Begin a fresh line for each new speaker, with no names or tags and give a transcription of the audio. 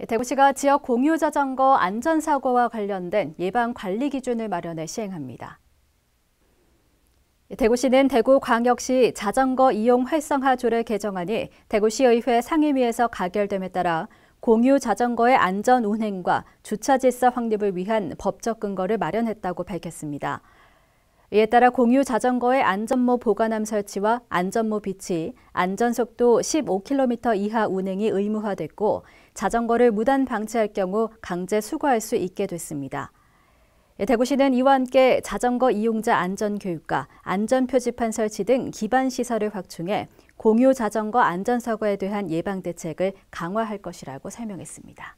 예, 대구시가 지역 공유 자전거 안전사고와 관련된 예방 관리 기준을 마련해 시행합니다. 예, 대구시는 대구광역시 자전거 이용 활성화 조례 개정안이 대구시의회 상임위에서 가결됨에 따라 공유 자전거의 안전 운행과 주차 질서 확립을 위한 법적 근거를 마련했다고 밝혔습니다. 이에 따라 공유 자전거의 안전모 보관함 설치와 안전모 비치, 안전속도 15km 이하 운행이 의무화됐고 자전거를 무단 방치할 경우 강제 수거할 수 있게 됐습니다. 예, 대구시는 이와 함께 자전거 이용자 안전교육과 안전표지판 설치 등 기반 시설을 확충해 공유 자전거 안전사고에 대한 예방 대책을 강화할 것이라고 설명했습니다.